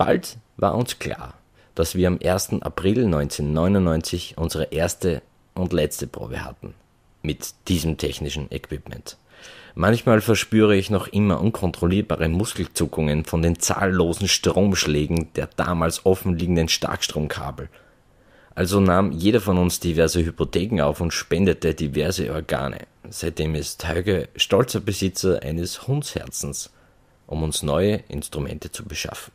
Bald war uns klar, dass wir am 1. April 1999 unsere erste und letzte Probe hatten mit diesem technischen Equipment. Manchmal verspüre ich noch immer unkontrollierbare Muskelzuckungen von den zahllosen Stromschlägen der damals offenliegenden Starkstromkabel. Also nahm jeder von uns diverse Hypotheken auf und spendete diverse Organe. Seitdem ist Heuge stolzer Besitzer eines Hundsherzens, um uns neue Instrumente zu beschaffen.